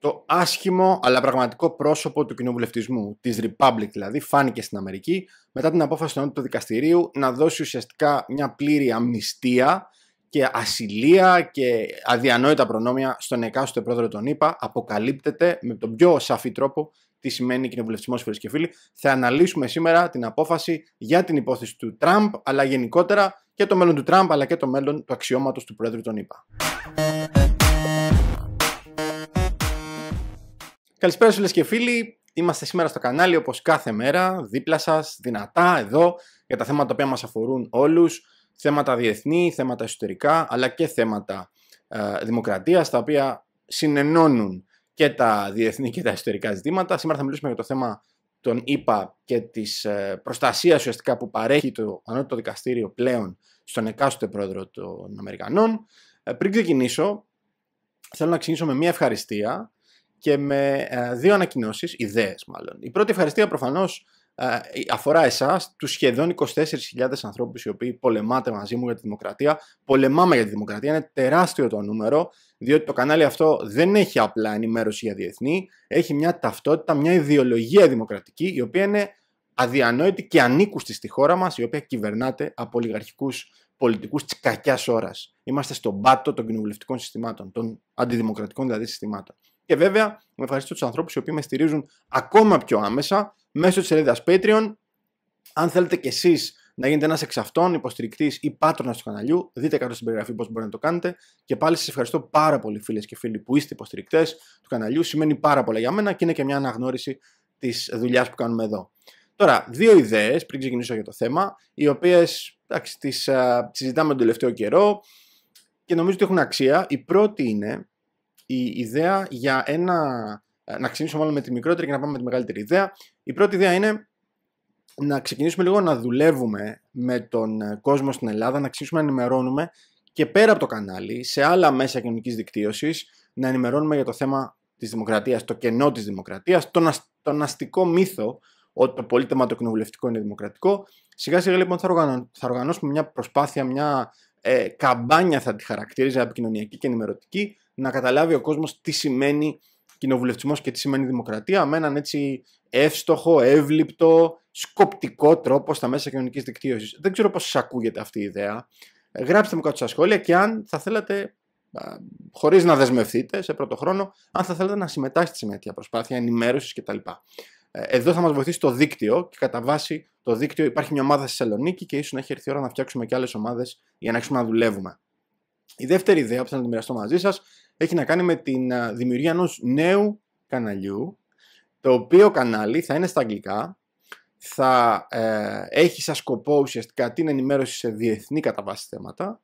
το άσχημο αλλά πραγματικό πρόσωπο του κοινοβουλευτισμού, της Republic δηλαδή, φάνηκε στην Αμερική μετά την απόφαση του του Δικαστηρίου να δώσει ουσιαστικά μια πλήρη αμνηστία και ασυλία και αδιανόητα προνόμια στον εκάστοτε πρόεδρο των ΗΠΑ αποκαλύπτεται με τον πιο σαφή τρόπο τι σημαίνει κοινοβουλευτισμός, φίλες και φίλοι. Θα αναλύσουμε σήμερα την απόφαση για την υπόθεση του Τραμπ, αλλά γενικότερα και το μέλλον του Τραμπ, αλλά και το μέλλον του αξιώματος του πρόεδρου των ΗΠΑ. Καλησπέρα φίλε και φίλοι. Είμαστε σήμερα στο κανάλι όπως κάθε μέρα, δίπλα σας, δυνατά, εδώ, για τα θέματα τα οποία μας αφορούν όλους, θέματα διεθνή, θέματα εσωτερικά, αλλά και θέματα ε, δημοκρατίας, τα οποία συνενώνουν και τα διεθνή και τα εσωτερικά ζητήματα. Σήμερα θα μιλήσουμε για το θέμα των ΙΠΑ και της προστασία ε, προστασίας ουσιαστικά που παρέχει το ανώτατο δικαστήριο πλέον στον εκάστοτε πρόεδρο των Αμερικανών. Ε, πριν ξεκινήσω, θέλω να ξεκινήσω με μια ευχαριστία και με ε, δύο ανακοινώσεις, ιδέες, μάλλον. Η πρώτη ευχαριστία προφανώς ε, αφορά εσάς, τους σχεδόν 24.000 ανθρώπους οι οποίοι πολεμάτε μαζί μου για τη δημοκρατία. Πολεμάμε για τη δημοκρατία. Είναι τεράστιο το νούμερο, διότι το κανάλι αυτό δεν έχει απλά ενημέρωση για διεθνή. Έχει μια ταυτότητα, μια ιδεολογία δημοκρατική, η οποία είναι αδιανόητη και ανήκουστη στη χώρα μας, η οποία κυβερνάται από ολιγαρχικούς πολιτικούς της κακιάς ώρας. Είμαστε στον πάτο των κοινοβουλευτικών συστημάτων, των αντιδημοκρατικών δηλαδή συστημάτων. Και βέβαια, μου ευχαριστώ τους ανθρώπους οι οποίοι με στηρίζουν ακόμα πιο άμεσα μέσω της σελίδας Patreon. Αν θέλετε κι εσείς να γίνετε ένας εξ αυτών υποστηρικτής ή πάτρονας του καναλιού, δείτε κάτω στην περιγραφή πώς μπορείτε να το κάνετε. Και πάλι σας ευχαριστώ πάρα πολύ, φίλες και φίλοι, που είστε υποστηρικτές του καναλιού. Σημαίνει πάρα πολλά για μένα και είναι και μια αναγνώριση της δουλειάς που κάνουμε εδώ. Τώρα, δύο ιδέες πριν ξεκινήσω για το θέμα, οι οποίες τις ε, συζητάμε τον τελευταίο καιρό και νομίζω ότι έχουν αξία. Η πρώτη είναι η ιδέα για ένα. Ε, να ξεκινήσουμε μάλλον με τη μικρότερη και να πάμε με τη μεγαλύτερη ιδέα. Η πρώτη ιδέα είναι να ξεκινήσουμε λίγο να δουλεύουμε με τον ε, κόσμο στην Ελλάδα, να ξεκινήσουμε να ενημερώνουμε και πέρα από το κανάλι, σε άλλα μέσα κοινωνικής δικτύωσης, να ενημερώνουμε για το θέμα της δημοκρατίας, το κενό της δημοκρατίας, τον, ασ... αστικό μύθο ότι το πολίτευμα το κοινοβουλευτικό είναι δημοκρατικό. Σιγά σιγά λοιπόν θα, οργανω... θα οργανώσουμε μια προσπάθεια, μια ε, καμπάνια θα τη χαρακτηρίζει επικοινωνιακή και ενημερωτική, να καταλάβει ο κόσμος τι σημαίνει κοινοβουλευτισμός και τι σημαίνει δημοκρατία με έναν έτσι εύστοχο, εύληπτο, σκοπτικό τρόπο στα μέσα κοινωνικής δικτύωσης. Δεν ξέρω πώς σας ακούγεται αυτή η ιδέα. Γράψτε μου κάτω στα σχόλια και αν θα θέλατε, χωρίς να δεσμευτείτε σε πρώτο χρόνο, αν θα θέλατε να συμμετάσχετε σε μια τέτοια προσπάθεια ενημέρωσης κτλ. Ε, εδώ θα μας βοηθήσει το δίκτυο και κατά βάση το δίκτυο υπάρχει μια ομάδα στη Θεσσαλονίκη και ίσως να έχει έρθει η ώρα να φτιάξουμε και άλλες ομάδες για να αρχίσουμε να δουλεύουμε. Η δεύτερη ιδέα που θέλω να τη μοιραστώ μαζί σας έχει να κάνει με τη δημιουργία ενός νέου καναλιού, το οποίο κανάλι θα είναι στα αγγλικά, θα ε, έχει σαν σκοπό ουσιαστικά την ενημέρωση σε διεθνή κατά βάση θέματα,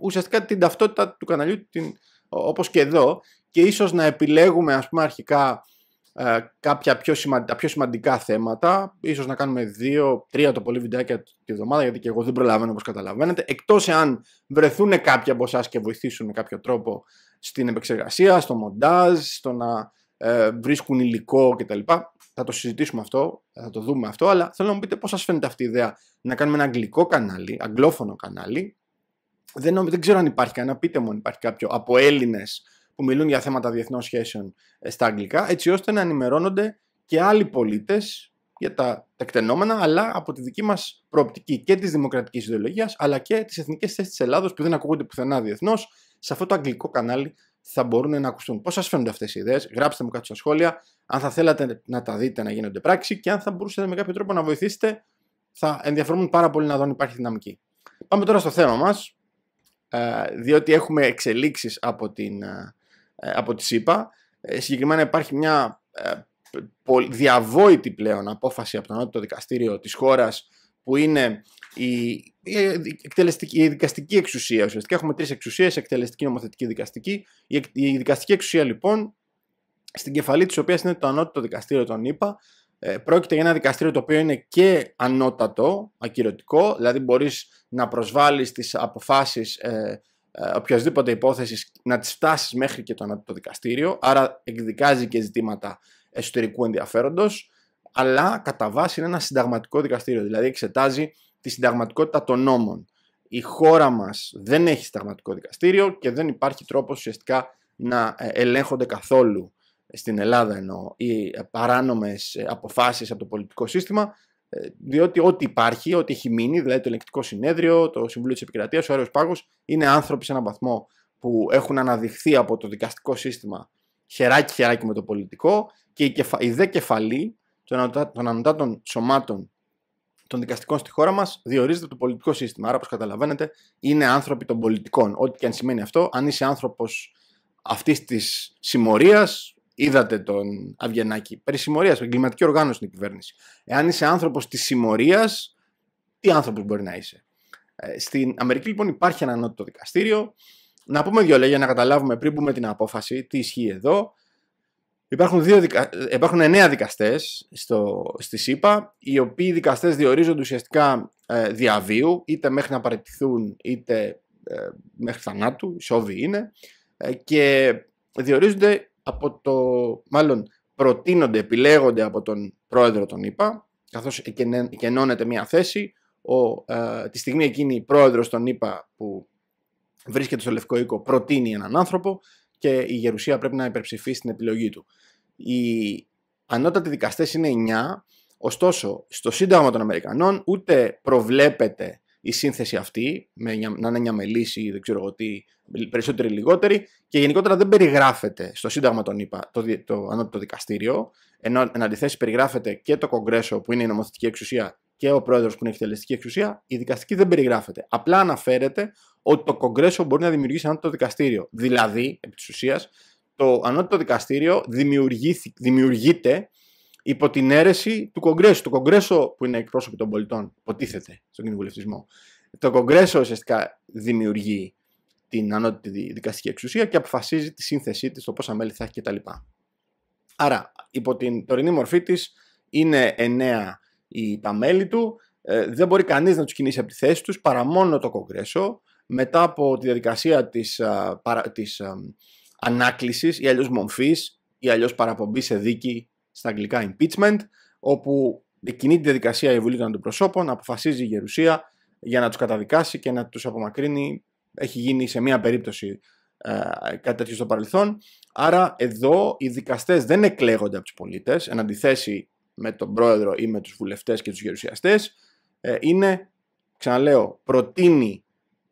ουσιαστικά την ταυτότητα του καναλιού, την, όπως και εδώ, και ίσως να επιλέγουμε ας πούμε αρχικά ε, κάποια πιο, σημαντικά θέματα, ίσως να κάνουμε δύο, τρία το πολύ βιντεάκια τη εβδομάδα, γιατί και εγώ δεν προλαβαίνω όπως καταλαβαίνετε, εκτός εάν βρεθούν κάποια από εσάς και βοηθήσουν με κάποιο τρόπο στην επεξεργασία, στο μοντάζ, στο να ε, βρίσκουν υλικό κτλ. Θα το συζητήσουμε αυτό, θα το δούμε αυτό, αλλά θέλω να μου πείτε πώς σας φαίνεται αυτή η ιδέα να κάνουμε ένα αγγλικό κανάλι, αγγλόφωνο κανάλι. Δεν, δεν ξέρω αν υπάρχει κανένα, πείτε μου αν υπάρχει κάποιο από Έλληνες που μιλούν για θέματα διεθνών σχέσεων ε, στα αγγλικά, έτσι ώστε να ενημερώνονται και άλλοι πολίτες για τα τεκτενόμενα, αλλά από τη δική μας προοπτική και της δημοκρατικής ιδεολογίας, αλλά και τις εθνικές θέσεις της Ελλάδος που δεν ακούγονται πουθενά διεθνώς σε αυτό το αγγλικό κανάλι θα μπορούν να ακουστούν. Πώς σας φαίνονται αυτές οι ιδέες, γράψτε μου κάτω στα σχόλια, αν θα θέλατε να τα δείτε να γίνονται πράξη και αν θα μπορούσατε με κάποιο τρόπο να βοηθήσετε, θα ενδιαφερόμουν πάρα πολύ να δω αν υπάρχει δυναμική. Πάμε τώρα στο θέμα μας, ε, διότι έχουμε εξελίξεις από, ε, από τη ΣΥΠΑ. Ε, συγκεκριμένα υπάρχει μια διαβόητη πλέον απόφαση από το Νότιο Δικαστήριο της χώρας που είναι η, εκτελεστική, δικαστική εξουσία. Ουσιαστικά έχουμε τρεις εξουσίες, εκτελεστική, νομοθετική, δικαστική. Η, δικαστική εξουσία λοιπόν, στην κεφαλή της οποίας είναι το ανώτατο δικαστήριο των ΗΠΑ, ε, πρόκειται για ένα δικαστήριο το οποίο είναι και ανώτατο, ακυρωτικό, δηλαδή μπορείς να προσβάλλεις τις αποφάσεις ε, ε οποιασδήποτε υπόθεσης να τις φτάσεις μέχρι και το ανώτατο δικαστήριο, άρα εκδικάζει και ζητήματα εσωτερικού ενδιαφέροντος αλλά κατά βάση είναι ένα συνταγματικό δικαστήριο, δηλαδή εξετάζει τη συνταγματικότητα των νόμων. Η χώρα μας δεν έχει συνταγματικό δικαστήριο και δεν υπάρχει τρόπος ουσιαστικά να ε, ελέγχονται καθόλου ε, στην Ελλάδα ενώ οι ε, παράνομες αποφάσεις από το πολιτικό σύστημα διότι ό,τι υπάρχει, ό,τι έχει μείνει, δηλαδή το Ελεκτικό συνέδριο, το Συμβούλιο της Επικρατείας, ο Αέριος Πάγος, είναι άνθρωποι σε έναν βαθμό που έχουν αναδειχθεί από το δικαστικό σύστημα χεράκι-χεράκι με το πολιτικό και η δε των ανωτάτων σωμάτων των δικαστικών στη χώρα μας διορίζεται το πολιτικό σύστημα. Άρα, όπως καταλαβαίνετε, είναι άνθρωποι των πολιτικών. Ό,τι και αν σημαίνει αυτό, αν είσαι άνθρωπος αυτής της συμμορίας, είδατε τον Αβγενάκη. Περί συμμορίας, εγκληματική οργάνωση στην κυβέρνηση. Εάν είσαι άνθρωπος της συμμορίας, τι άνθρωπος μπορεί να είσαι. Ε, στην Αμερική, λοιπόν, υπάρχει ένα ανώτατο δικαστήριο. Να πούμε δύο λόγια να καταλάβουμε πριν πούμε την απόφαση, τι ισχύει εδώ. Υπάρχουν, δύο δικα... Υπάρχουν εννέα δικαστές στο... στη ΣΥΠΑ, οι οποίοι δικαστές διορίζονται ουσιαστικά ε, διαβίου, είτε μέχρι να παραιτηθούν, είτε ε, μέχρι θανάτου, σόβοι είναι, ε, και διορίζονται από το, μάλλον προτείνονται, επιλέγονται από τον πρόεδρο των ΗΠΑ, καθώς εκενώνεται μια θέση, ο, ε, τη στιγμή εκείνη η πρόεδρος των ΗΠΑ που βρίσκεται στο Λευκό Οίκο προτείνει έναν άνθρωπο και η γερουσία πρέπει να υπερψηφίσει την επιλογή του. Οι ανώτατοι δικαστές είναι 9, ωστόσο στο Σύνταγμα των Αμερικανών ούτε προβλέπεται η σύνθεση αυτή, με, να είναι μια μελίση, ή δεν ξέρω εγώ τι, περισσότεροι λιγότερη και γενικότερα δεν περιγράφεται στο Σύνταγμα των ΗΠΑ το, το ανώτατο δικαστήριο, ενώ εν αντιθέσει περιγράφεται και το Κογκρέσο που είναι η νομοθετική εξουσία και ο πρόεδρος που είναι η εκτελεστική εξουσία, η δικαστική δεν περιγράφεται. Απλά αναφέρεται ότι το Κογκρέσο μπορεί να δημιουργήσει ανώτατο δικαστήριο. Δηλαδή, επί της ουσίας, το ανώτατο δικαστήριο δημιουργείται υπό την αίρεση του Κογκρέσου. Το Κογκρέσο που είναι εκπρόσωποι των πολιτών, υποτίθεται στον κοινοβουλευτισμό. Το Κογκρέσο ουσιαστικά δημιουργεί την ανώτατη δικαστική εξουσία και αποφασίζει τη σύνθεσή της, το πόσα μέλη θα έχει κτλ. Άρα, υπό την τωρινή μορφή της, είναι εννέα τα μέλη του, ε, δεν μπορεί κανείς να τους κινήσει από τη θέση τους, παρά μόνο το Κογκρέσο μετά από τη διαδικασία της, της ανάκλησης ή αλλιώς μομφής ή αλλιώς παραπομπής σε δίκη στα αγγλικά impeachment όπου εκείνη τη διαδικασία η Βουλή των Αντιπροσώπων αποφασίζει η γερουσία για να τους καταδικάσει και να τους απομακρύνει έχει γίνει σε μία περίπτωση ε, κάτι τέτοιο στο παρελθόν άρα εδώ οι δικαστές δεν εκλέγονται από τους πολίτες εν αντιθέσει με τον πρόεδρο ή με τους βουλευτές και τους γερουσιαστές ε, είναι ξαναλέω προτείνει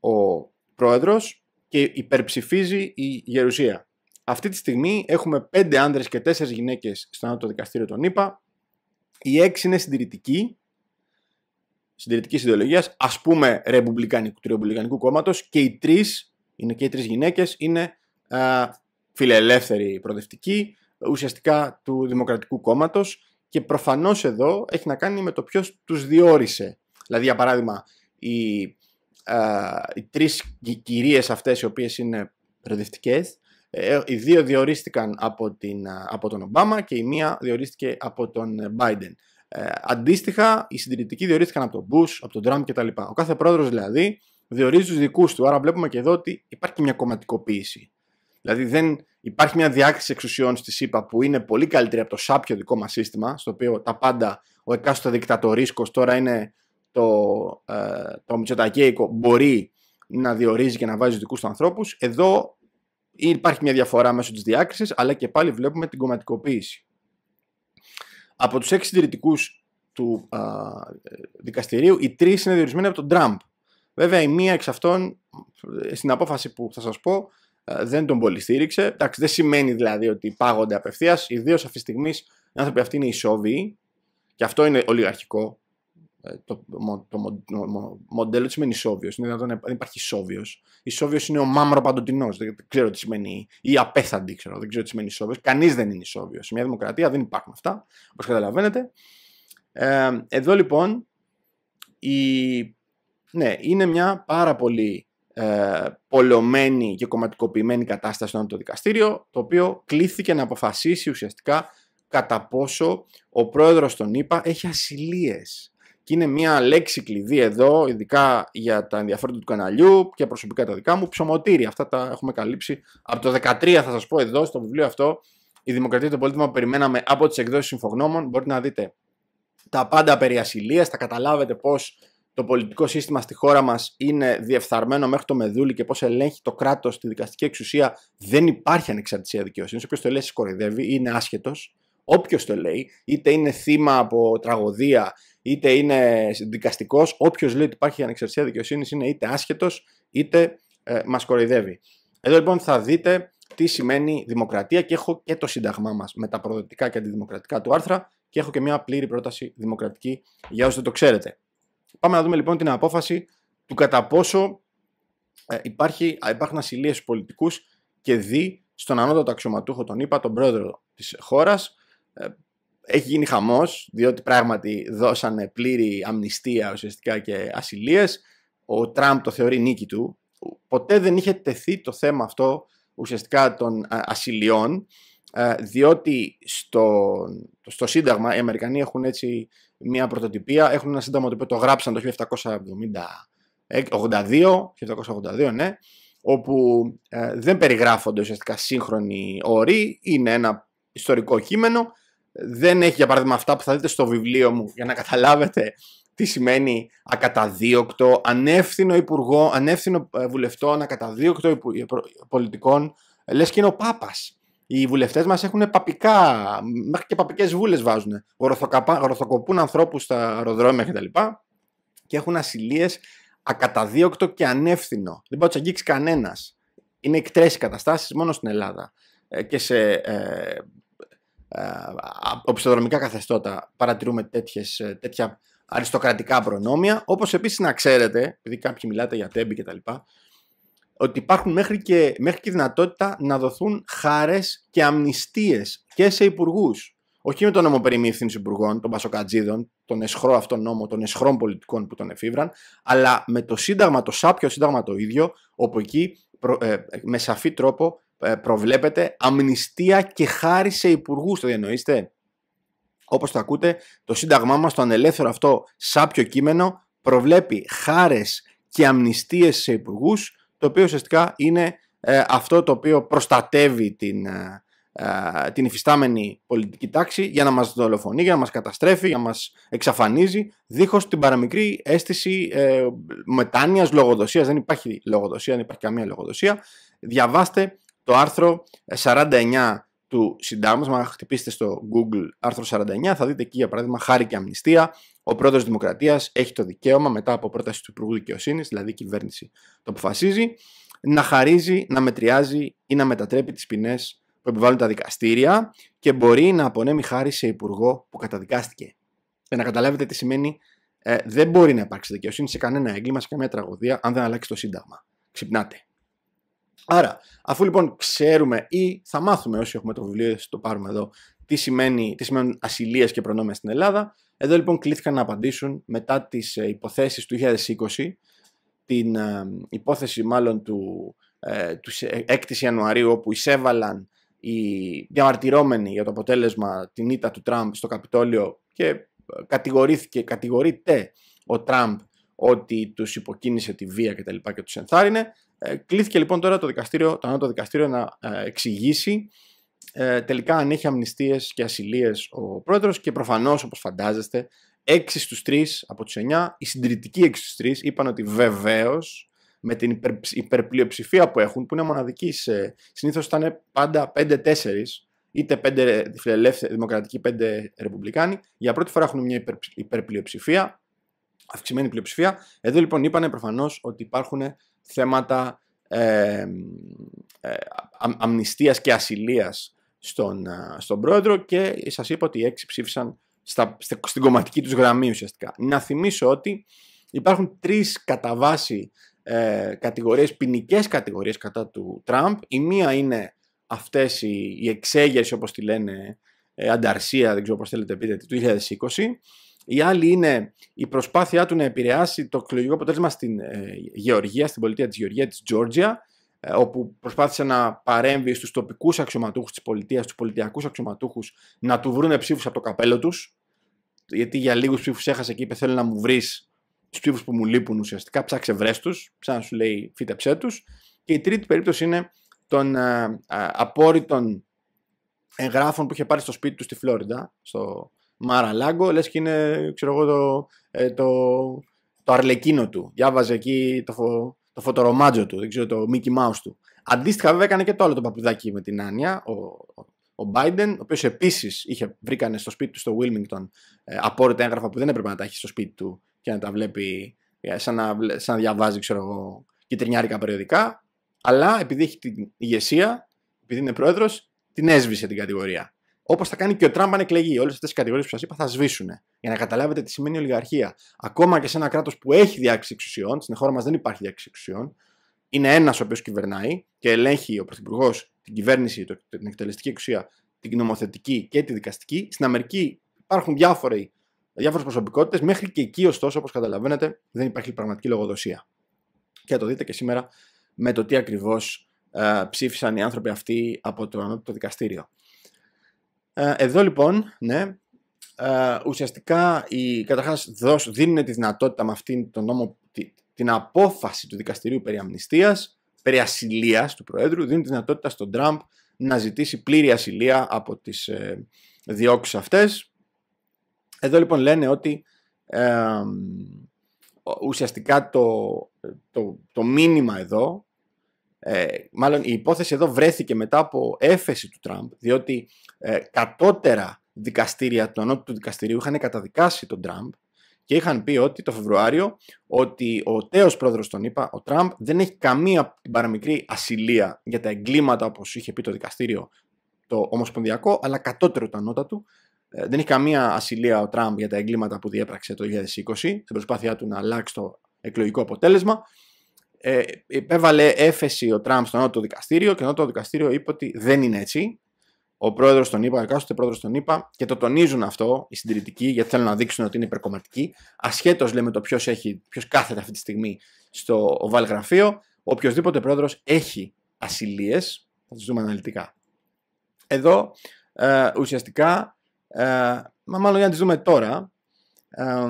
ο πρόεδρος και υπερψηφίζει η γερουσία. Αυτή τη στιγμή έχουμε πέντε άνδρες και τέσσερις γυναίκες στο Ανώτατο Δικαστήριο των ΗΠΑ. Οι έξι είναι συντηρητικοί, συντηρητικής ιδεολογίας, ας πούμε ρεπουμπλικανικού, του ρεπουμπλικανικού κόμματος και οι τρεις, είναι και οι τρεις γυναίκες, είναι α, φιλελεύθεροι προοδευτικοί, ουσιαστικά του Δημοκρατικού Κόμματος και προφανώς εδώ έχει να κάνει με το ποιος τους διόρισε. Δηλαδή, για παράδειγμα, η α, οι τρεις κυρίες αυτές οι οποίες είναι προοδευτικές, ε, ε, οι δύο διορίστηκαν από, την, από τον Ομπάμα και η μία διορίστηκε από τον ε, Biden. αντίστοιχα, οι συντηρητικοί διορίστηκαν από τον Bush, από τον Trump κτλ. Ο κάθε πρόεδρος δηλαδή διορίζει τους δικούς του. Άρα βλέπουμε και εδώ ότι υπάρχει μια κομματικοποίηση. Δηλαδή δεν υπάρχει μια διάκριση εξουσιών στη ΣΥΠΑ που είναι πολύ καλύτερη από το σάπιο δικό μας σύστημα, στο οποίο τα πάντα ο εκάστοτε δικτατορίσκος τώρα είναι το, ε, Μητσοτακέικο μπορεί να διορίζει και να βάζει δικούς του ανθρώπους. Εδώ υπάρχει μια διαφορά μέσω της διάκρισης, αλλά και πάλι βλέπουμε την κομματικοποίηση. Από τους έξι συντηρητικούς του δικαστηρίου, οι τρεις είναι διορισμένοι από τον Τραμπ. Βέβαια, η μία εξ αυτών στην απόφαση που θα σας πω ε, δεν τον πολύ στήριξε. Εντάξει, δεν σημαίνει δηλαδή ότι πάγονται απευθείας, ιδίως αυτή τη στιγμή οι άνθρωποι αυτοί είναι ισόβιοι, και αυτό είναι ολιγαρχικό το, το, το μοντέλο της σημαίνει ισόβιος. Είναι δυνατόν υπάρχει ισόβιος. Ισόβιος είναι ο μάμρο παντοτινός. Δεν ξέρω τι σημαίνει. ή απέθαντη, ξέρω. Δεν ξέρω τι σημαίνει ισόβιος. Κανείς δεν είναι ισόβιος. Σε μια δημοκρατία δεν υπάρχουν αυτά, όπως καταλαβαίνετε. Ε, εδώ λοιπόν η... ναι, είναι μια πάρα πολύ ε, και κομματικοποιημένη κατάσταση στο το δικαστήριο, το οποίο κλήθηκε να αποφασίσει ουσιαστικά κατά πόσο ο πρόεδρος των ΗΠΑ έχει ασυλίες και είναι μια λέξη κλειδί εδώ, ειδικά για τα ενδιαφέροντα του καναλιού και προσωπικά τα δικά μου, ψωμοτήρι. Αυτά τα έχουμε καλύψει από το 2013 θα σας πω εδώ στο βιβλίο αυτό, η Δημοκρατία του Πολίτημα που περιμέναμε από τις εκδόσεις συμφωνόμων. Μπορείτε να δείτε τα πάντα περί ασυλίας, θα καταλάβετε πώς το πολιτικό σύστημα στη χώρα μας είναι διεφθαρμένο μέχρι το μεδούλι και πώς ελέγχει το κράτος τη δικαστική εξουσία. Δεν υπάρχει ανεξαρτησία δικαιοσύνης. Όποιος το λέει είναι άσχετος. Όποιος το λέει, είτε είναι θύμα από τραγωδία είτε είναι δικαστικός, όποιος λέει ότι υπάρχει ανεξαρτησία δικαιοσύνης είναι είτε άσχετος είτε ε, μας κοροϊδεύει. Εδώ λοιπόν θα δείτε τι σημαίνει δημοκρατία και έχω και το σύνταγμά μας με τα προδοτικά και αντιδημοκρατικά του άρθρα και έχω και μια πλήρη πρόταση δημοκρατική για όσου δεν το ξέρετε. Πάμε να δούμε λοιπόν την απόφαση του κατά πόσο ε, υπάρχει, υπάρχουν ασυλίες στους πολιτικούς και δει στον ανώτατο αξιωματούχο, τον είπα, τον πρόεδρο της χώρας, ε, έχει γίνει χαμός, διότι πράγματι δώσανε πλήρη αμνηστία ουσιαστικά και ασυλίες. Ο Τραμπ το θεωρεί νίκη του. Ποτέ δεν είχε τεθεί το θέμα αυτό ουσιαστικά των ασυλιών, ε, διότι στο, στο Σύνταγμα οι Αμερικανοί έχουν έτσι μια πρωτοτυπία, έχουν ένα Σύνταγμα το οποίο το γράψαν το 1782, 1782 ε, ναι, όπου ε, δεν περιγράφονται ουσιαστικά σύγχρονοι όροι, είναι ένα ιστορικό κείμενο δεν έχει για παράδειγμα αυτά που θα δείτε στο βιβλίο μου για να καταλάβετε τι σημαίνει ακαταδίωκτο, ανεύθυνο υπουργό, ανεύθυνο ε, βουλευτών, ακαταδίωκτο ε, πολιτικών. Ε, Λες, και είναι ο Πάπας. Οι βουλευτές μας έχουν παπικά, μέχρι και παπικές βούλες βάζουν. Γροθοκοπούν ανθρώπους στα αεροδρόμια κτλ. Και, και έχουν ασυλίες ακαταδίωκτο και ανεύθυνο. Δεν μπορεί να τους αγγίξει κανένας. Είναι εκτρέ καταστάσεις μόνο στην Ελλάδα και σε ε, οπισθοδρομικά καθεστώτα παρατηρούμε τέτοιες, ε, τέτοια αριστοκρατικά προνόμια. Όπως επίσης να ξέρετε, επειδή κάποιοι μιλάτε για τέμπη κτλ, ότι υπάρχουν μέχρι και, μέχρι και δυνατότητα να δοθούν χάρες και αμνηστίες και σε υπουργούς. Όχι με τον νόμο περί υπουργών, των Πασοκατζίδων, τον εσχρό αυτόν νόμο, των εσχρών πολιτικών που τον εφήβραν, αλλά με το σύνταγμα, το σάπιο σύνταγμα το ίδιο, όπου εκεί ε, με σαφή τρόπο ε, προβλέπεται αμνηστία και χάρη σε υπουργούς. Το διανοείστε. Όπως το ακούτε, το Σύνταγμά μας το ανελεύθερο αυτό σάπιο κείμενο, προβλέπει χάρες και αμνηστίες σε υπουργούς, το οποίο ουσιαστικά είναι ε, αυτό το οποίο προστατεύει την, ε, την υφιστάμενη πολιτική τάξη για να μας δολοφονεί, για να μας καταστρέφει, για να μας εξαφανίζει, δίχως την παραμικρή αίσθηση μετάνοιας, λογοδοσίας. Δεν υπάρχει λογοδοσία, δεν υπάρχει καμία λογοδοσία. Διαβάστε το άρθρο 49 του συντάγματος. Αν χτυπήσετε στο Google άρθρο 49, θα δείτε εκεί για παράδειγμα χάρη και αμνηστία. Ο πρόεδρος Δημοκρατίας έχει το δικαίωμα μετά από πρόταση του Υπουργού Δικαιοσύνης, δηλαδή η κυβέρνηση το αποφασίζει, να χαρίζει, να μετριάζει ή να μετατρέπει τις ποινές που επιβάλλουν τα δικαστήρια και μπορεί να απονέμει χάρη σε υπουργό που καταδικάστηκε. Για να καταλάβετε τι σημαίνει, ε, δεν μπορεί να υπάρξει δικαιοσύνη σε κανένα έγκλημα, σε καμία τραγωδία, αν δεν αλλάξει το Σύνταγμα. Ξυπνάτε. Άρα, αφού λοιπόν ξέρουμε ή θα μάθουμε όσοι έχουμε το βιβλίο, το πάρουμε εδώ, τι, σημαίνει, τι σημαίνουν ασυλίες και προνόμια στην Ελλάδα, εδώ λοιπόν κλήθηκαν να απαντήσουν μετά τις ε, υποθέσεις του 2020, την ε, υπόθεση μάλλον του, ε, του 6 Ιανουαρίου όπου εισέβαλαν οι διαμαρτυρόμενοι για το αποτέλεσμα την ήττα του Τραμπ στο Καπιτόλιο και ε, κατηγορήθηκε, κατηγορείται ο Τραμπ ότι τους υποκίνησε τη βία και τα λοιπά και τους ενθάρρυνε. Ε, κλήθηκε λοιπόν τώρα το, δικαστήριο, το ανώτατο δικαστήριο να ε, εξηγήσει ε, τελικά αν έχει αμνηστίες και ασυλίες ο πρόεδρος και προφανώς όπως φαντάζεστε 6 στους 3 από τους 9, οι συντηρητικοί 6 στους 3 είπαν ότι βεβαίως, με την υπερ, υπερπλειοψηφία που έχουν, που είναι μοναδική, σε, συνήθως ήταν πάντα 5-4, είτε 5 φιλελεύθεροι δημοκρατικοί, 5 ρεπουμπλικάνοι, για πρώτη φορά έχουν μια υπερ, υπερπλειοψηφία, αυξημένη πλειοψηφία. Εδώ λοιπόν είπανε προφανώς ότι υπάρχουν θέματα ε, ε, αμνηστίας και ασυλίας στον, ε, στον πρόεδρο και σας είπα ότι οι έξι ψήφισαν στα, στην κομματική τους γραμμή ουσιαστικά. Να θυμίσω ότι υπάρχουν τρεις κατά βάση ε, κατηγορίες, ποινικές κατηγορίες κατά του Τραμπ. Η μία είναι αυτές οι, οι εξέγερση όπως τη λένε ε, ανταρσία, δεν ξέρω πώς θέλετε πείτε, του 2020 η άλλη είναι η προσπάθειά του να επηρεάσει το εκλογικό αποτέλεσμα στην ε, Γεωργία, στην πολιτεία της Γεωργία, της Τζόρτζια, ε, όπου προσπάθησε να παρέμβει στους τοπικούς αξιωματούχους της πολιτείας, στους πολιτιακούς αξιωματούχους, να του βρουν ψήφους από το καπέλο τους, γιατί για λίγους ψήφους έχασε και είπε θέλω να μου βρεις τους ψήφους που μου λείπουν ουσιαστικά, ψάξε βρες τους, να σου λέει φύτεψέ τους. Και η τρίτη περίπτωση είναι των ε, απόρριτων εγγράφων που είχε πάρει στο σπίτι του στη Φλόριντα, στο Λάγκο, λες και είναι ξέρω εγώ, το, ε, το, το αρλεκίνο του. Διάβαζε εκεί το, φωτορωμάτζο το φωτορομάτζο του, δεν ξέρω, το Mickey Mouse του. Αντίστοιχα, βέβαια, έκανε και το άλλο το παπουδάκι με την Άνια, ο, ο Biden, ο οποίος επίσης βρήκανε στο σπίτι του στο Wilmington ε, απόρριτα έγγραφα που δεν έπρεπε να τα έχει στο σπίτι του και να τα βλέπει ε, σαν να, σαν να διαβάζει, ξέρω εγώ, κυτρινιάρικα περιοδικά. Αλλά επειδή έχει την ηγεσία, επειδή είναι πρόεδρος, την έσβησε την κατηγορία. Όπως θα κάνει και ο Τραμπ αν εκλεγεί. Όλες αυτές οι κατηγορίες που σας είπα θα σβήσουν. Για να καταλάβετε τι σημαίνει ολιγαρχία. Ακόμα και σε ένα κράτος που έχει διάκριση εξουσιών, στην χώρα μας δεν υπάρχει διάκριση εξουσιών, είναι ένας ο οποίος κυβερνάει και ελέγχει ο Πρωθυπουργός την κυβέρνηση, την εκτελεστική εξουσία, την νομοθετική και τη δικαστική. Στην Αμερική υπάρχουν διάφοροι, διάφορες προσωπικότητες, μέχρι και εκεί ωστόσο, όπως καταλαβαίνετε, δεν υπάρχει πραγματική λογοδοσία. Και θα το δείτε και σήμερα με το τι ακριβώς ε, ψήφισαν οι άνθρωποι αυτοί από το δικαστήριο. Ε, εδώ λοιπόν, ναι, ε, ουσιαστικά η καταρχάς δίνουν τη δυνατότητα με αυτήν τον νόμο την απόφαση του δικαστηρίου περί αμνηστίας, περί ασυλίας του Προέδρου, δίνουν τη δυνατότητα στον Τραμπ να ζητήσει πλήρη ασυλία από τις ε, διώξεις αυτές. Εδώ λοιπόν λένε ότι ε, ουσιαστικά το, το, το μήνυμα εδώ ε, μάλλον η υπόθεση εδώ βρέθηκε μετά από έφεση του Τραμπ, διότι ε, κατώτερα δικαστήρια του ανώτου του δικαστηρίου είχαν καταδικάσει τον Τραμπ και είχαν πει ότι το Φεβρουάριο ότι ο τέος πρόεδρος τον είπα, ο Τραμπ, δεν έχει καμία παραμικρή ασυλία για τα εγκλήματα όπως είχε πει το δικαστήριο το ομοσπονδιακό, αλλά κατώτερο το ανώτατου. Ε, δεν έχει καμία ασυλία ο Τραμπ για τα εγκλήματα που διέπραξε το 2020 στην προσπάθειά του να αλλάξει το εκλογικό αποτέλεσμα ε, έφεση ο Τραμπ στο νότο δικαστήριο και το δικαστήριο είπε ότι δεν είναι έτσι. Ο πρόεδρος τον είπα, ο εκάστοτε πρόεδρος τον είπα και το τονίζουν αυτό οι συντηρητικοί γιατί θέλουν να δείξουν ότι είναι υπερκομματικοί. Ασχέτως λέμε το ποιος κάθεται αυτή τη στιγμή στο οβάλ γραφείο, οποιοδήποτε πρόεδρος έχει ασυλίες. Θα τις δούμε αναλυτικά. Εδώ ε, ουσιαστικά, ε, μα μάλλον για να τις δούμε τώρα, ε,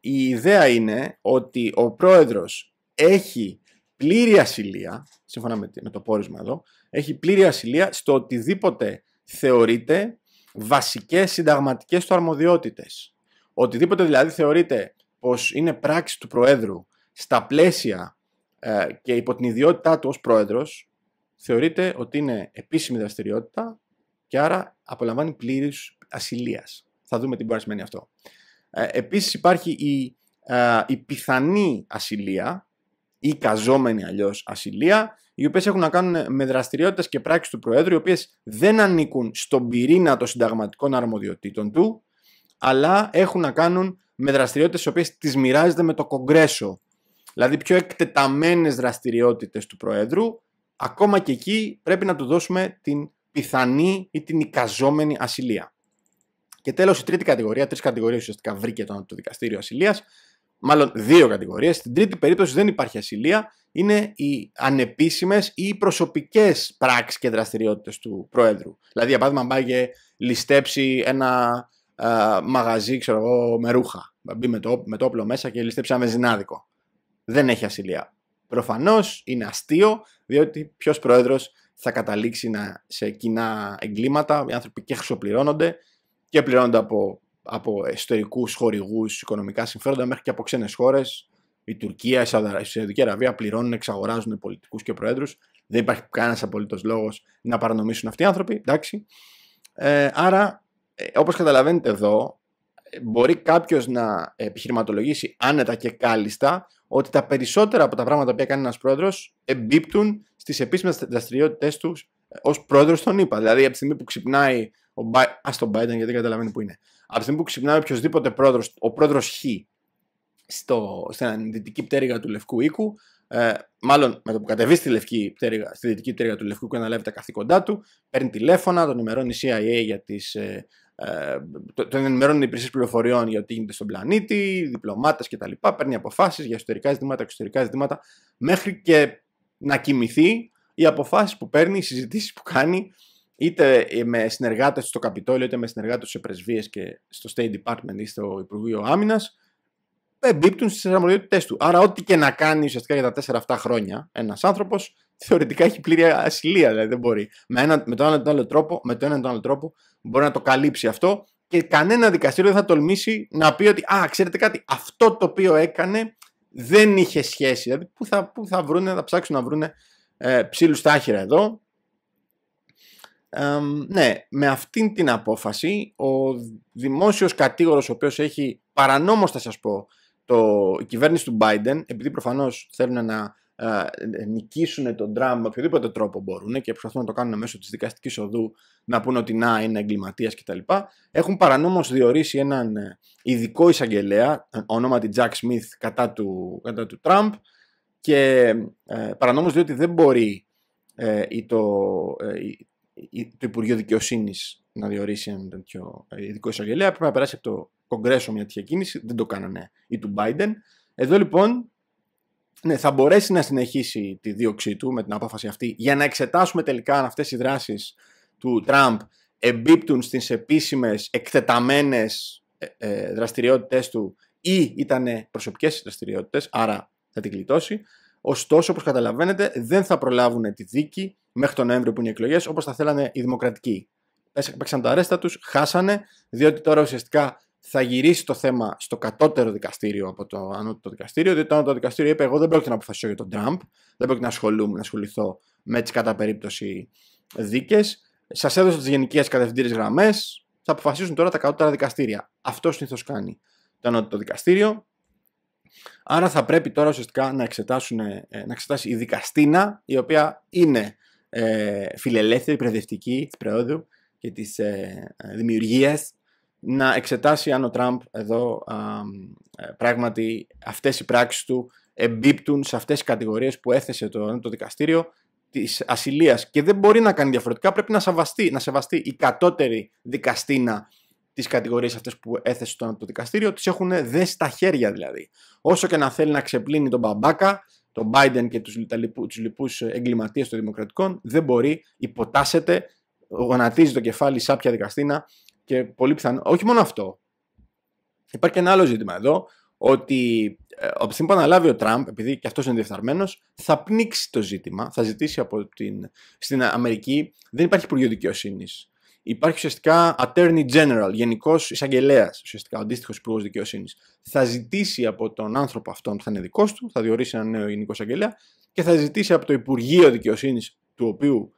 η ιδέα είναι ότι ο πρόεδρος έχει πλήρη ασυλία, σύμφωνα με, με το πόρισμα εδώ, έχει πλήρη ασυλία στο οτιδήποτε θεωρείται βασικές συνταγματικές του αρμοδιότητες. Οτιδήποτε δηλαδή θεωρείται πως είναι πράξη του Προέδρου στα πλαίσια ε, και υπό την ιδιότητά του ως Πρόεδρος, θεωρείται ότι είναι επίσημη δραστηριότητα και άρα απολαμβάνει πλήρης ασυλίας. Θα δούμε τι μπορεί να σημαίνει αυτό. Ε, επίσης υπάρχει η, ε, η πιθανή ασυλία, ή καζόμενη αλλιώς ασυλία, οι οποίες έχουν να κάνουν με δραστηριότητες και πράξεις του Προέδρου, οι οποίες δεν ανήκουν στον πυρήνα των συνταγματικών αρμοδιοτήτων του, αλλά έχουν να κάνουν με δραστηριότητες οι οποίες τις μοιράζεται με το Κογκρέσο. Δηλαδή πιο εκτεταμένες δραστηριότητες του Προέδρου, ακόμα και εκεί πρέπει να του δώσουμε την πιθανή ή την εικαζόμενη ασυλία. Και τέλος, η τρίτη κατηγορία, τρεις κατηγορίες ουσιαστικά βρήκε το δικαστήριο ασυλίας, μάλλον δύο κατηγορίες. Στην τρίτη περίπτωση δεν υπάρχει ασυλία, είναι οι ανεπίσημες ή οι προσωπικές πράξεις και δραστηριότητες του Προέδρου. Δηλαδή, για παράδειγμα, πάει και ληστέψει ένα α, ε, μαγαζί, ξέρω εγώ, με ρούχα. Μπει με το, με όπλο μέσα και ληστέψει ένα μεζινάδικο. Δεν έχει ασυλία. Προφανώς είναι αστείο, διότι ποιος Πρόεδρος θα καταλήξει να, σε κοινά εγκλήματα, οι άνθρωποι και χρυσοπληρώνονται και πληρώνονται από από εσωτερικούς χορηγούς, οικονομικά συμφέροντα μέχρι και από ξένες χώρες. Η Τουρκία, η Σαουδική Αραβία πληρώνουν, εξαγοράζουν πολιτικούς και προέδρους. Δεν υπάρχει κανένας απολύτως λόγος να παρανομήσουν αυτοί οι άνθρωποι. Ε, άρα, ε, όπως καταλαβαίνετε εδώ, μπορεί κάποιος να επιχειρηματολογήσει άνετα και κάλλιστα ότι τα περισσότερα από τα πράγματα που έκανε ένας πρόεδρος εμπίπτουν στις επίσημες δραστηριότητέ τους ε, ως πρόεδρος των ΗΠΑ. Δηλαδή, από τη στιγμή που ξυπνάει ο Biden, ας τον Biden γιατί καταλαβαίνει που είναι από τη στιγμή που ξυπνάει οποιοδήποτε ο πρόεδρος Χ στο, στην δυτική πτέρυγα του Λευκού Οίκου, ε, μάλλον με το που κατεβεί στη, λευκή πτέρυγα, στη δυτική πτέρυγα του Λευκού και αναλάβει τα καθήκοντά του, παίρνει τηλέφωνα, τον ενημερώνει η CIA για τις, ε, ε τον ενημερώνουν οι υπηρεσίες πληροφοριών για ό,τι γίνεται στον πλανήτη, διπλωμάτες κτλ. Παίρνει αποφάσεις για εσωτερικά ζητήματα, εξωτερικά ζητήματα, μέχρι και να κοιμηθεί οι αποφάσεις που παίρνει, οι συζητήσεις που κάνει, είτε ε, με συνεργάτες στο Καπιτόλιο, είτε με συνεργάτες σε πρεσβείες και στο State Department ή στο Υπουργείο Άμυνας, εμπίπτουν στις αρμοδιότητές του. Άρα, ό,τι και να κάνει ουσιαστικά για τα 4 αυτά χρόνια ένας άνθρωπος, θεωρητικά έχει πλήρη ασυλία. Δηλαδή, δεν μπορεί. Με, ένα, με τον ένα τον άλλο τρόπο, με τον ένα τον άλλο τρόπο μπορεί να το καλύψει αυτό και κανένα δικαστήριο δεν θα τολμήσει να πει ότι, α, ξέρετε κάτι, αυτό το οποίο έκανε δεν είχε σχέση. Δηλαδή, πού θα, που θα βρούνε, θα ψάξουν να βρούνε ε, ψήλους στάχυρα εδώ ναι, με αυτήν την απόφαση ο δημόσιος κατήγορος ο οποίος έχει παρανόμως θα σας πω το, η κυβέρνηση του Biden επειδή προφανώς θέλουν να ε, ε, νικήσουν τον Τραμπ με οποιοδήποτε τρόπο μπορούν και προσπαθούν να το κάνουν μέσω της δικαστικής οδού να πούνε ότι να είναι εγκληματίας κτλ. Έχουν παρανόμως διορίσει έναν ε, ειδικό εισαγγελέα ονόματι Jack Smith κατά του, κατά του Τραμπ και ε, παρανόμως διότι δεν μπορεί ε, το, το Υπουργείο Δικαιοσύνης να διορίσει ένα τέτοιο ε, ειδικό εισαγγελέα. Πρέπει να περάσει από το Κογκρέσο μια τέτοια κίνηση. Δεν το κάνανε ή του Biden. Εδώ λοιπόν ναι, θα μπορέσει να συνεχίσει τη δίωξή του με την απόφαση αυτή για να εξετάσουμε τελικά αν αυτές οι δράσεις του Τραμπ εμπίπτουν στις επίσημες εκτεταμένες δραστηριότητε ε, δραστηριότητες του ή ήταν προσωπικές δραστηριότητες, άρα θα την κλειτώσει. Ωστόσο, όπως καταλαβαίνετε, δεν θα προλάβουν τη δίκη μέχρι τον Νοέμβριο που είναι οι εκλογές, όπως θα θέλανε οι δημοκρατικοί. Παίξαν τα αρέστα τους, χάσανε, διότι τώρα ουσιαστικά θα γυρίσει το θέμα στο κατώτερο δικαστήριο από το ανώτατο δικαστήριο, διότι το ανώτατο δικαστήριο είπε: Εγώ δεν πρόκειται να αποφασίσω για τον Τραμπ, δεν πρόκειται να, ασχολούμαι, να ασχοληθώ με τις κατά περίπτωση δίκες. Σας έδωσα τις γενικές κατευθυντήριες γραμμές, θα αποφασίσουν τώρα τα κατώτερα δικαστήρια. Αυτό συνήθως κάνει το ανώτατο δικαστήριο. Άρα θα πρέπει τώρα ουσιαστικά να, ε, να εξετάσει η δικαστήνα, η οποία είναι ε, φιλελεύθερη πρεδευτική της προόδου και της ε, ε, δημιουργίας να εξετάσει αν ο Τραμπ εδώ ε, πράγματι αυτές οι πράξεις του εμπίπτουν σε αυτές τις κατηγορίες που έθεσε το, το δικαστήριο της ασυλίας και δεν μπορεί να κάνει διαφορετικά πρέπει να σεβαστεί, να σεβαστεί η κατώτερη δικαστήνα τι κατηγορίε αυτές που έθεσε το, δικαστήριο, τις έχουν δες στα χέρια δηλαδή. Όσο και να θέλει να ξεπλύνει τον μπαμπάκα, τον Biden και τους, τους λοιπούς εγκληματίες των Δημοκρατικών, δεν μπορεί, υποτάσσεται, γονατίζει το κεφάλι σάπια δικαστήνα και πολύ πιθανό. Όχι μόνο αυτό. Υπάρχει και ένα άλλο ζήτημα εδώ, ότι ε, από την που αναλάβει ο Τραμπ, επειδή και αυτός είναι διεφθαρμένος, θα πνίξει το ζήτημα, θα ζητήσει από την, στην Αμερική, δεν υπάρχει Υπουργείο Δικαιοσύνης. Υπάρχει ουσιαστικά attorney general, γενικός εισαγγελέας, ουσιαστικά ο αντίστοιχος υπουργός δικαιοσύνης. Θα ζητήσει από τον άνθρωπο αυτόν που θα είναι δικός του, θα διορίσει ένα νέο γενικό εισαγγελέα και θα ζητήσει από το Υπουργείο Δικαιοσύνης, του οποίου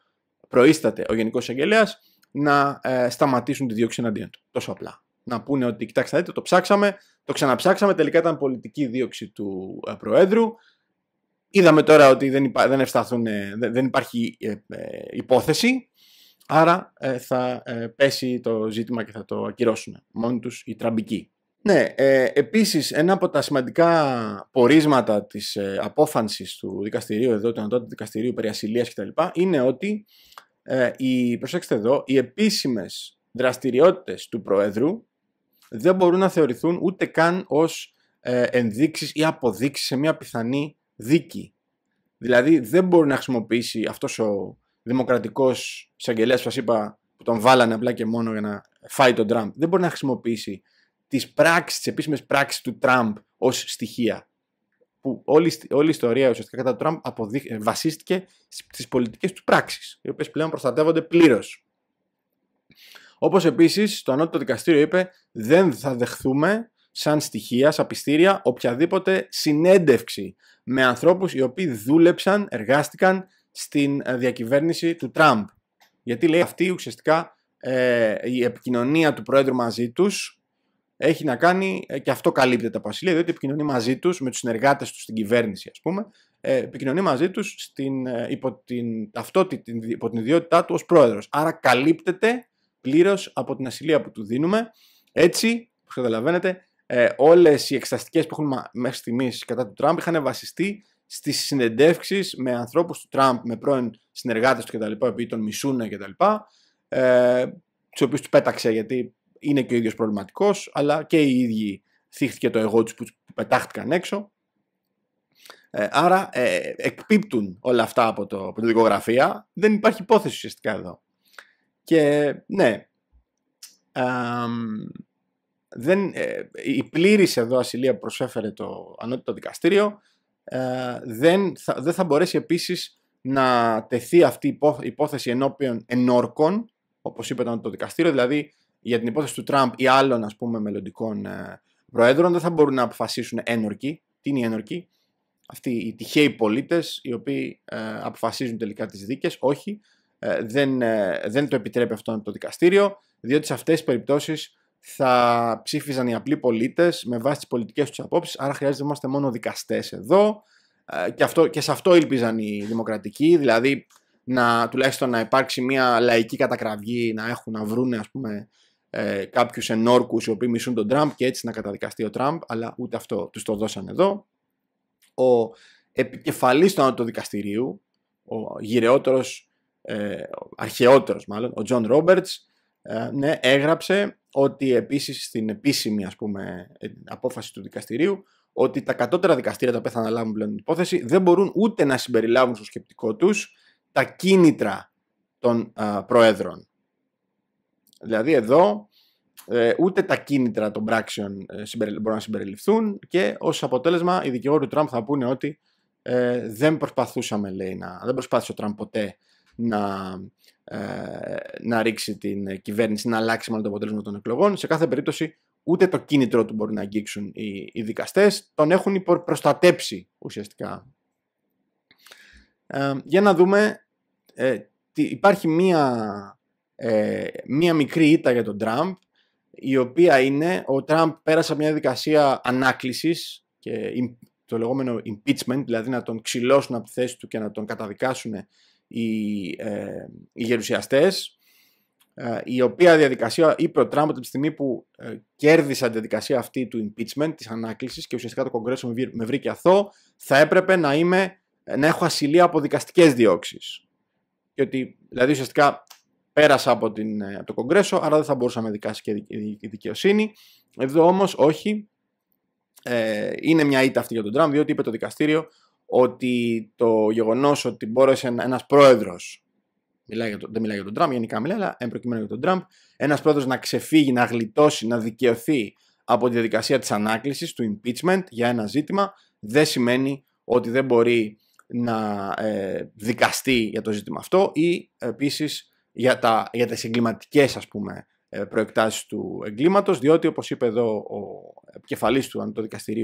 προείσταται ο γενικός εισαγγελέας, να ε, σταματήσουν τη δίωξη εναντίον του. Τόσο απλά. Να πούνε ότι, κοιτάξτε, δείτε, το ψάξαμε, το ξαναψάξαμε, τελικά ήταν πολιτική δίωξη του ε, Προέδρου. Είδαμε τώρα ότι δεν, υπά, δεν, δεν υπάρχει ε, υπόθεση, Άρα ε, θα ε, πέσει το ζήτημα και θα το ακυρώσουν μόνοι τους οι τραμπικοί. Ναι, ε, επίσης ένα από τα σημαντικά πορίσματα της ε, απόφανσης του δικαστηρίου εδώ, του Ανατολικού Δικαστηρίου περί ασυλίας κτλ. είναι ότι, ε, οι, προσέξτε εδώ, οι επίσημες δραστηριότητες του Προέδρου δεν μπορούν να θεωρηθούν ούτε καν ως ε, ενδείξεις ή αποδείξεις σε μια πιθανή δίκη. Δηλαδή δεν μπορεί να χρησιμοποιήσει αυτός ο δημοκρατικός εισαγγελέας που σας είπα που τον βάλανε απλά και μόνο για να φάει τον Τραμπ, δεν μπορεί να χρησιμοποιήσει τις πράξεις, τις επίσημες πράξεις του Τραμπ ως στοιχεία. Που όλη, όλη η ιστορία ουσιαστικά κατά τον Τραμπ αποδείχ, ε, βασίστηκε στις πολιτικές του πράξεις, οι οποίες πλέον προστατεύονται πλήρως. Όπως επίσης το ανώτατο δικαστήριο είπε, δεν θα δεχθούμε σαν στοιχεία, σαν πιστήρια, οποιαδήποτε συνέντευξη με ανθρώπους οι οποίοι δούλεψαν, εργάστηκαν στην ε, διακυβέρνηση του Τραμπ. Γιατί λέει αυτή ουσιαστικά ε, η επικοινωνία του Πρόεδρου μαζί τους έχει να κάνει, ε, και αυτό καλύπτεται από ασυλία, διότι επικοινωνεί μαζί τους, με τους συνεργάτες τους στην κυβέρνηση ας πούμε, ε, επικοινωνεί μαζί τους στην, ε, υπό, την, την, υπό την ιδιότητά του ως πρόεδρος. Άρα καλύπτεται πλήρως από την ασυλία που του δίνουμε. Έτσι, όπως καταλαβαίνετε, ε, όλες οι εξεταστικές που έχουν μέχρι στιγμής κατά του Τραμπ είχαν βασιστεί στις συνεντεύξεις με ανθρώπους του Τραμπ, με πρώην συνεργάτες του κτλ, επειδή τον μισούνε κτλ, ε, τους οποίους τους πέταξε γιατί είναι και ο ίδιος προβληματικός, αλλά και οι ίδιοι θύχθηκε το εγώ τους που πετάχτηκαν έξω. Ε, άρα ε, εκπίπτουν όλα αυτά από, το, από δικογραφία. Δεν υπάρχει υπόθεση ουσιαστικά εδώ. Και ναι, ε, δεν, η πλήρης εδώ ασυλία που προσέφερε το ανώτατο δικαστήριο ε, δεν, θα, δεν θα μπορέσει επίσης να τεθεί αυτή η υπόθεση ενώπιον ενόρκων, όπως είπε το δικαστήριο, δηλαδή για την υπόθεση του Τραμπ ή άλλων ας πούμε μελλοντικών ε, προέδρων δεν θα μπορούν να αποφασίσουν ένορκοι. Τι είναι οι ένορκοι? Αυτοί οι τυχαίοι πολίτες οι οποίοι ε, αποφασίζουν τελικά τις δίκες, όχι, δεν, δεν το επιτρέπει αυτό το δικαστήριο, διότι σε αυτές τις περιπτώσεις θα ψήφιζαν οι απλοί πολίτες με βάση τις πολιτικές τους απόψεις. Άρα χρειάζεται να μόνο δικαστές εδώ. Ε, και, αυτό, και σε αυτό ήλπιζαν οι δημοκρατικοί, δηλαδή να, τουλάχιστον να υπάρξει μια λαϊκή κατακραυγή, να έχουν να βρούνε ας πούμε, ε, κάποιους ενόρκους οι οποίοι μισούν τον Τραμπ και έτσι να καταδικαστεί ο Τραμπ, αλλά ούτε αυτό τους το δώσαν εδώ. Ο επικεφαλής του δικαστηρίου ο γυρεότερος, ε, αρχαιότερος μάλλον, ο Τζον Ρόμπερτς, ε, ναι, έγραψε ότι επίσης στην επίσημη ας πούμε, ε, απόφαση του δικαστηρίου ότι τα κατώτερα δικαστήρια τα οποία θα αναλάβουν πλέον την υπόθεση δεν μπορούν ούτε να συμπεριλάβουν στο σκεπτικό τους τα κίνητρα των προέδρων. Δηλαδή εδώ ε, ούτε τα κίνητρα των πράξεων ε, μπορούν να συμπεριληφθούν και ως αποτέλεσμα οι δικηγόροι του Τραμπ θα πούνε ότι δεν προσπαθούσαμε λέει να, δεν προσπάθησε ο Τραμπ ποτέ να, ε, να ρίξει την ε, κυβέρνηση, να αλλάξει μάλλον το αποτέλεσμα των εκλογών. Σε κάθε περίπτωση ούτε το κίνητρο του μπορεί να αγγίξουν οι, οι δικαστές, τον έχουν προστατέψει ουσιαστικά. Ε, για να δούμε, ε, υπάρχει μία, μία μικρή ήττα για τον Τραμπ, η οποία είναι ο Τραμπ πέρασε μια δικασία ανάκλησης και το λεγόμενο impeachment, δηλαδή να τον ξυλώσουν από τη θέση του και να τον καταδικάσουν οι, ε, οι γερουσιαστές ε, η οποία διαδικασία είπε ο Τραμπ από τη στιγμή που ε, κέρδισαν τη διαδικασία αυτή του impeachment, της ανάκλησης και ουσιαστικά το Κογκρέσο με βρήκε αυτό θα έπρεπε να, είμαι, να έχω ασυλία από δικαστικές διώξεις. Και ότι, δηλαδή ουσιαστικά πέρασα από, την, ε, από το Κογκρέσο, άρα δεν θα μπορούσα να δικάσει και η δικαιοσύνη. Εδώ όμως όχι, ε, είναι μια ήττα αυτή για τον Τραμπ, διότι είπε το δικαστήριο ότι το γεγονός ότι μπόρεσε ένα πρόεδρο. δεν μιλάει για τον Τραμπ, γενικά μιλάει, αλλά εμπροκειμένου για τον Τραμπ. Ένας πρόεδρος να ξεφύγει, να γλιτώσει, να δικαιωθεί από τη διαδικασία της ανάκλησης, του impeachment για ένα ζήτημα, δεν σημαίνει ότι δεν μπορεί να ε, δικαστεί για το ζήτημα αυτό ή επίσης για, τα, για τις πούμε ε, προεκτάσεις του εγκλήματος διότι όπως είπε εδώ ο επικεφαλής του αν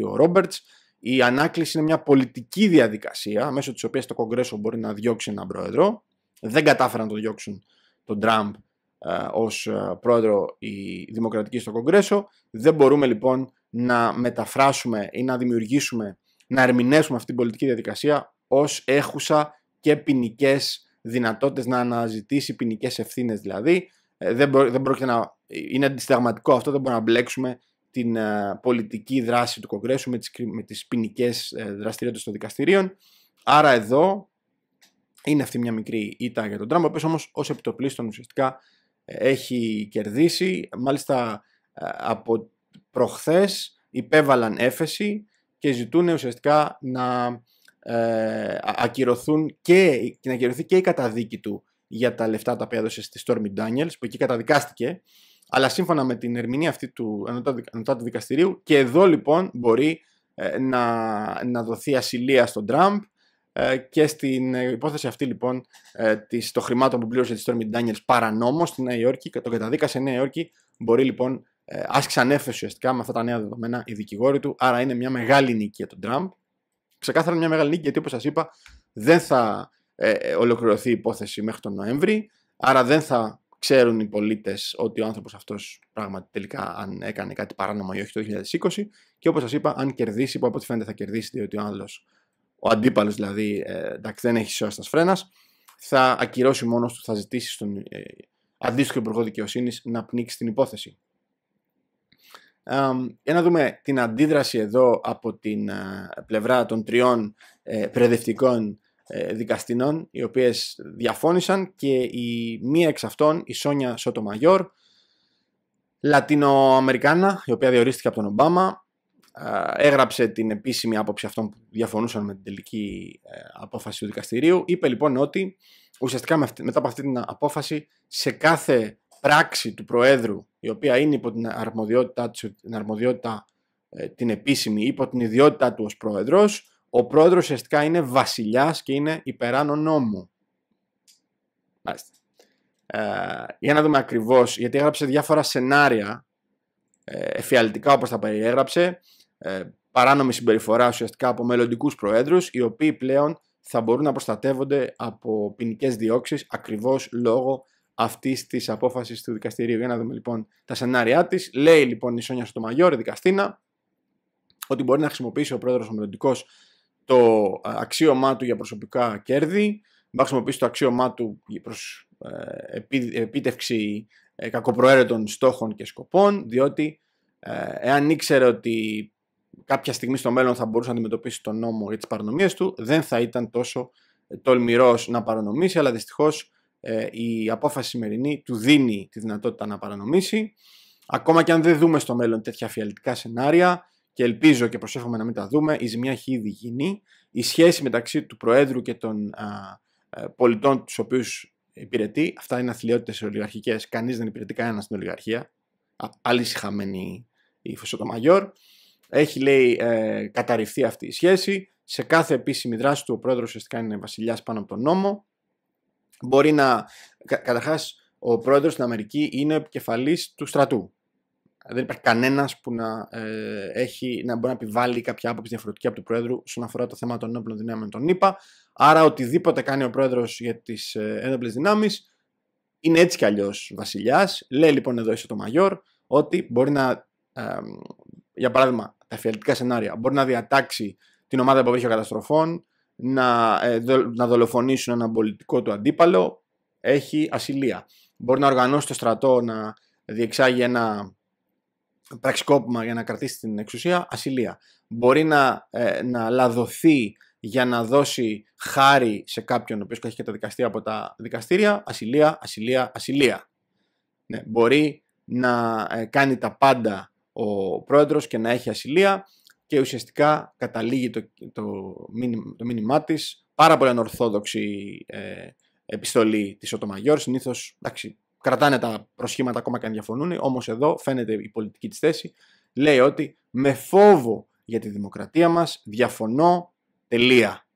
ο Ρόμπερτς η ανάκληση είναι μια πολιτική διαδικασία μέσω της οποίας το Κογκρέσο μπορεί να διώξει έναν πρόεδρο. Δεν κατάφεραν να το διώξουν τον Τραμπ ε, ως ε, πρόεδρο η Δημοκρατική στο Κογκρέσο. Δεν μπορούμε λοιπόν να μεταφράσουμε ή να δημιουργήσουμε, να ερμηνεύσουμε αυτή την πολιτική διαδικασία ως έχουσα και ποινικές δυνατότητες να αναζητήσει ποινικές ευθύνες δηλαδή. Ε, δεν, δεν να, είναι αντισταγματικό αυτό, δεν μπορούμε να μπλέξουμε την ε, πολιτική δράση του Κογκρέσου, με τις, με τις ποινικές ε, δραστηριότητες των δικαστηρίων. Άρα εδώ είναι αυτή μια μικρή ήττα για τον Τραμπ, ο οποίος όμως ως επιτοπλίστων ουσιαστικά ε, έχει κερδίσει. Μάλιστα από προχθές υπέβαλαν έφεση και ζητούν ουσιαστικά να ακυρωθούν και, να ακυρωθεί και η καταδίκη του για τα λεφτά τα οποία έδωσε στη Stormy Daniels, που εκεί καταδικάστηκε αλλά σύμφωνα με την ερμηνεία αυτή του ανωτάτου δικαστηρίου και εδώ λοιπόν μπορεί ε, να, να δοθεί ασυλία στον Τραμπ ε, και στην ε, υπόθεση αυτή λοιπόν της, των χρημάτων που πλήρωσε της Stormy Daniels παρανόμως στη Νέα Υόρκη, τον καταδίκασε Νέα Υόρκη, μπορεί λοιπόν ε, ξανέφεσου ανέφεση ουσιαστικά με αυτά τα νέα δεδομένα οι δικηγόροι του, άρα είναι μια μεγάλη νίκη για τον Τραμπ. Ξεκάθαρα μια μεγάλη νίκη γιατί όπως σας είπα δεν θα ε, ολοκληρωθεί η υπόθεση μέχρι τον Νοέμβρη, άρα δεν θα ξέρουν οι πολίτες ότι ο άνθρωπος αυτός πράγματι τελικά αν έκανε κάτι παράνομο ή όχι το 2020. Και όπως σας είπα, αν κερδίσει, που από ό,τι φαίνεται θα κερδίσει, διότι ο άλλος, ο αντίπαλος δηλαδή, ε, δεν έχει σώστα στα φρένας, θα ακυρώσει μόνος του, θα ζητήσει στον ε, αντίστοιχο υπουργό δικαιοσύνης να πνίξει την υπόθεση. Για να δούμε την αντίδραση εδώ από την ε, πλευρά των τριών ε, ε, δικαστηνών οι οποίες διαφώνησαν και η μία εξ αυτών, η Σόνια Σότομαγιόρ, Λατινοαμερικάνα, η οποία διορίστηκε από τον Ομπάμα, έγραψε την επίσημη άποψη αυτών που διαφωνούσαν με την τελική ε, απόφαση του δικαστηρίου. Είπε λοιπόν ότι ουσιαστικά μετά από αυτή την απόφαση σε κάθε πράξη του Προέδρου η οποία είναι υπό την αρμοδιότητα, την, αρμοδιότητα, ε, την επίσημη υπό την ιδιότητά του ως Πρόεδρος ο πρόεδρος ουσιαστικά είναι βασιλιάς και είναι υπεράνω νόμου. Μάλιστα. Ε, για να δούμε ακριβώς, γιατί έγραψε διάφορα σενάρια ε, εφιαλτικά όπως τα περιέγραψε, ε, παράνομη συμπεριφορά ουσιαστικά από μελλοντικούς προέδρους, οι οποίοι πλέον θα μπορούν να προστατεύονται από ποινικές διώξεις ακριβώς λόγω αυτής της απόφασης του δικαστηρίου. Για να δούμε λοιπόν τα σενάρια της. Λέει λοιπόν η Σόνια Στομαγιόρ, δικαστήνα, ότι μπορεί να χρησιμοποιήσει ο πρόεδρος ο μελλοντικός το αξίωμά του για προσωπικά κέρδη, να χρησιμοποιήσει το αξίωμά του προς ε, επίτευξη ε, κακοπροαίρετων στόχων και σκοπών, διότι ε, εάν ήξερε ότι κάποια στιγμή στο μέλλον θα μπορούσε να αντιμετωπίσει τον νόμο για τις παρανομίες του, δεν θα ήταν τόσο τολμηρός να παρανομήσει, αλλά δυστυχώς η απόφαση σημερινή του δίνει τη δυνατότητα να παρανομήσει. Ακόμα και αν δεν δούμε στο μέλλον τέτοια αφιαλτικά σενάρια, και ελπίζω και προσέχουμε να μην τα δούμε, η ζημιά έχει ήδη γίνει. Η σχέση μεταξύ του Προέδρου και των ε, πολιτών τους οποίους υπηρετεί, αυτά είναι αθλειότητες ολιγαρχικές. Κανείς δεν υπηρετεί κανένας στην ολιγαρχία. χαμένη η Φωσοτομαγιόρ. Έχει, λέει, ε, καταρριφθεί αυτή η σχέση. Σε κάθε επίσημη δράση του, ο πρόεδρος ουσιαστικά είναι βασιλιάς πάνω από τον νόμο. Μπορεί να. Καταρχάς, ο πρόεδρος στην Αμερική είναι επικεφαλής του στρατού. Δεν υπάρχει κανένας που να, ε, έχει, να μπορεί να επιβάλλει κάποια άποψη διαφορετική από του Πρόεδρου όσον αφορά το θέμα των ένοπλων δυνάμεων των ΗΠΑ. Άρα, οτιδήποτε κάνει ο Πρόεδρος για τις ε, ένοπλες δυνάμεις είναι έτσι κι αλλιώς βασιλιάς. Λέει λοιπόν εδώ είσαι το Μαγιόρ ότι μπορεί να, ε, για παράδειγμα, τα εφιαλτικά σενάρια μπορεί να διατάξει την ομάδα που καταστροφών, να, ε, δο, να δολοφονήσουν έναν πολιτικό του αντίπαλο. Έχει ασυλία. Μπορεί να οργανώσει το στρατό να διεξάγει ένα πραξικόπημα για να κρατήσει την εξουσία, ασυλία. Μπορεί να, ε, να λαδωθεί για να δώσει χάρη σε κάποιον ο οποίος έχει καταδικαστεί από τα δικαστήρια, ασυλία, ασυλία, ασυλία. Ναι, μπορεί να ε, κάνει τα πάντα ο πρόεδρος και να έχει ασυλία και ουσιαστικά καταλήγει το, το, μήνυμα, το της πάρα πολύ ανορθόδοξη ε, επιστολή της Οτομαγιόρ, συνήθως εντάξει, κρατάνε τα προσχήματα ακόμα και αν διαφωνούν. Όμως εδώ φαίνεται η πολιτική της θέση. Λέει ότι με φόβο για τη δημοκρατία μας διαφωνώ. Τελεία.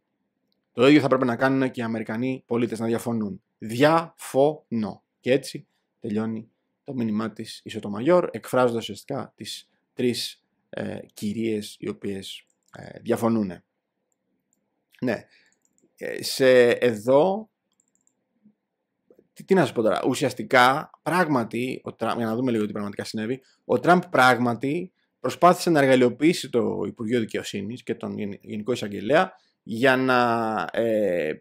Το ίδιο θα πρέπει να κάνουν και οι Αμερικανοί πολίτες να διαφωνούν. Διαφωνώ. Και έτσι τελειώνει το μήνυμά της Ισοτομαγιόρ, εκφράζοντας ουσιαστικά τις τρεις ε, κυρίες οι οποίες ε, διαφωνούν. Ναι. Ε, σε εδώ τι, τι να πω τώρα. Ουσιαστικά, πράγματι, ο Τραμπ, για να δούμε λίγο τι πραγματικά συνέβη, ο Τραμπ πράγματι προσπάθησε να εργαλειοποιήσει το Υπουργείο Δικαιοσύνης και τον Γενικό Εισαγγελέα για να, ε,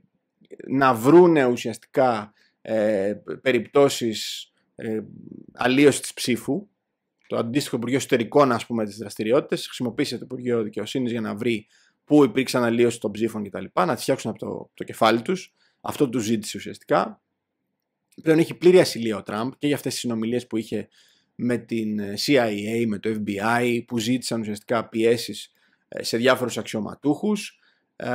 να βρούνε ουσιαστικά ε, περιπτώσεις ε, της ψήφου. Το αντίστοιχο Υπουργείο Εσωτερικών, ας πούμε, τις δραστηριότητες, χρησιμοποίησε το Υπουργείο Δικαιοσύνης για να βρει πού υπήρξαν αλλίωση των ψήφων κτλ. Να τις φτιάξουν από το, το κεφάλι τους. Αυτό τους ζήτησε ουσιαστικά πλέον έχει πλήρη ασυλία ο Τραμπ και για αυτές τις συνομιλίες που είχε με την ε, CIA, με το FBI, που ζήτησαν ουσιαστικά πιέσεις ε, σε διάφορους αξιωματούχους, ε,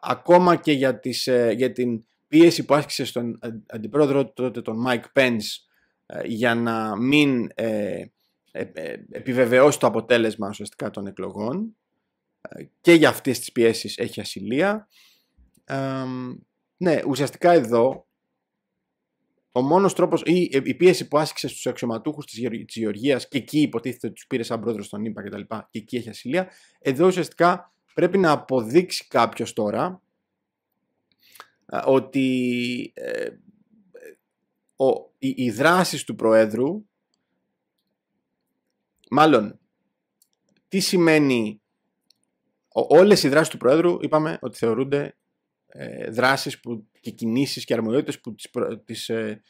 ακόμα και για, τις, για την πίεση που άσκησε στον αντιπρόεδρο τότε τον Mike Pence για να μην επιβεβαιώσει το αποτέλεσμα ουσιαστικά των εκλογών και για αυτές τις πιέσεις έχει ασυλία. ναι, ουσιαστικά εδώ ο μόνος τρόπος ή η πίεση που άσκησε στους αξιωματούχους της Γεωργίας και εκεί υποτίθεται ότι τους πήρε σαν πρόεδρος στον και κτλ. Και, και εκεί έχει ασυλία. Εδώ ουσιαστικά πρέπει να αποδείξει κάποιος τώρα ότι ε, ο, οι, οι δράσεις του Προέδρου μάλλον τι σημαίνει όλες οι δράσεις του Προέδρου είπαμε ότι θεωρούνται Δράσει δράσεις που, και κινήσεις και αρμοδιότητες που τις, ε,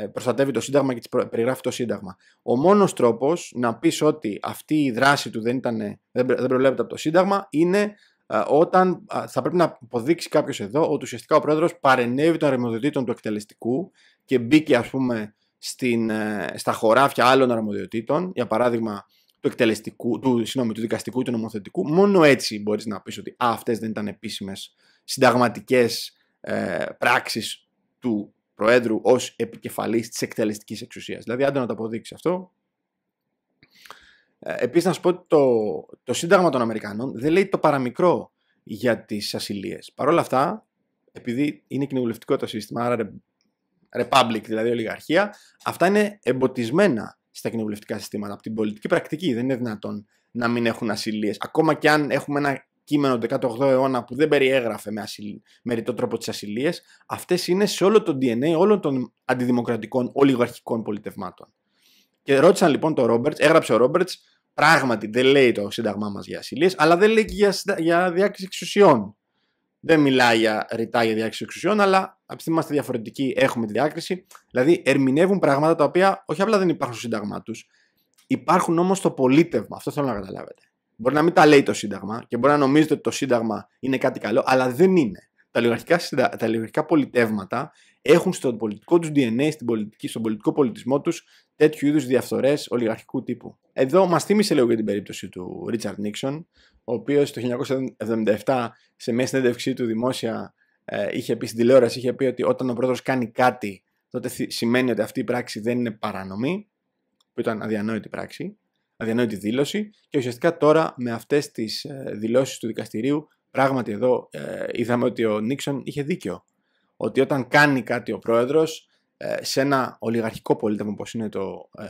ε, προστατεύει το Σύνταγμα και τις περιγράφει το Σύνταγμα. Ο μόνος τρόπος να πεις ότι αυτή η δράση του δεν, ήταν, δεν, δεν προβλέπεται από το Σύνταγμα είναι όταν θα πρέπει να αποδείξει κάποιος εδώ ότι ουσιαστικά ο πρόεδρος παρενέβη των αρμοδιοτήτων του εκτελεστικού και μπήκε, ας πούμε, στην, ε, στα χωράφια άλλων αρμοδιοτήτων, για παράδειγμα του, εκτελεστικού, του, συγνώμη, του δικαστικού ή του νομοθετικού, μόνο έτσι μπορείς να πεις ότι αυτές δεν ήταν επίσημες συνταγματικές ε, πράξεις του Προέδρου ως επικεφαλής της εκτελεστικής εξουσίας. Δηλαδή, άντε να το αποδείξει αυτό. Ε, επίσης, να σου πω ότι το, το Σύνταγμα των Αμερικανών δεν λέει το παραμικρό για τις ασυλίες. Παρ' όλα αυτά, επειδή είναι κοινοβουλευτικό το σύστημα, άρα republic, δηλαδή ολιγαρχία, αυτά είναι εμποτισμένα στα κοινοβουλευτικά συστήματα από την πολιτική πρακτική. Δεν είναι δυνατόν να μην έχουν ασυλίες. Ακόμα και αν έχουμε ένα κείμενο του 18ου αιώνα που δεν περιέγραφε με, ασυλ... με ρητό τρόπο τις ασυλίες, αυτές είναι σε όλο το DNA όλων των αντιδημοκρατικών ολιγαρχικών πολιτευμάτων. Και ρώτησαν λοιπόν τον Ρόμπερτ, έγραψε ο Ρόμπερτ, πράγματι δεν λέει το Σύνταγμά μας για ασυλίες, αλλά δεν λέει και για, για διάκριση εξουσιών. Δεν μιλάει για ρητά για διάκριση εξουσιών, αλλά επειδή είμαστε διαφορετικοί, έχουμε τη διάκριση. Δηλαδή ερμηνεύουν πράγματα τα οποία όχι απλά δεν υπάρχουν στο Σύνταγμά τους, υπάρχουν όμως στο πολίτευμα. Αυτό θέλω να καταλάβετε. Μπορεί να μην τα λέει το Σύνταγμα και μπορεί να νομίζετε ότι το Σύνταγμα είναι κάτι καλό, αλλά δεν είναι. Τα λιγαρχικά, τα λιγαρχικά πολιτεύματα έχουν στο πολιτικό τους DNA, στην πολιτική, στον πολιτικό πολιτισμό τους, τέτοιου είδους διαφθορές ολιγαρχικού τύπου. Εδώ μας θύμισε λίγο για την περίπτωση του Ρίτσαρντ Νίξον, ο οποίος το 1977 σε μια συνέντευξή του δημόσια ε, είχε πει στην τηλεόραση, είχε πει ότι όταν ο πρόεδρος κάνει κάτι, τότε σημαίνει ότι αυτή η πράξη δεν είναι παρανομή, που ήταν αδιανόητη πράξη αδιανόητη δήλωση και ουσιαστικά τώρα με αυτές τις ε, δηλώσεις του δικαστηρίου πράγματι εδώ ε, είδαμε ότι ο Νίξον είχε δίκιο. Ότι όταν κάνει κάτι ο πρόεδρος ε, σε ένα ολιγαρχικό πολίτευμα όπως είναι το ε,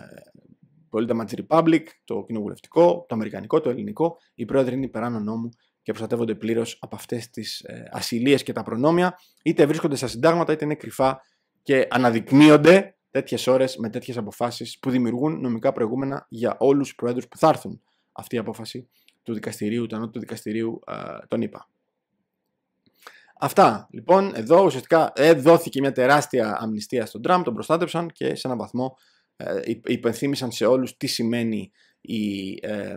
πολίτευμα της Republic, το κοινοβουλευτικό, το αμερικανικό, το ελληνικό, οι πρόεδροι είναι υπεράνω νόμου και προστατεύονται πλήρως από αυτές τις ε, ασυλίες και τα προνόμια, είτε βρίσκονται στα συντάγματα, είτε είναι κρυφά και αναδεικνύονται τέτοιες ώρες με τέτοιες αποφάσεις που δημιουργούν νομικά προηγούμενα για όλους τους Προέδρους που θα έρθουν. Αυτή η απόφαση του δικαστηρίου, του ανώτου δικαστηρίου, τον είπα. Αυτά λοιπόν. Εδώ ουσιαστικά ε, δόθηκε μια τεράστια αμνηστία στον Τραμπ, τον προστάτεψαν και σε έναν βαθμό ε, υπενθύμησαν σε όλους τι σημαίνει η, ε,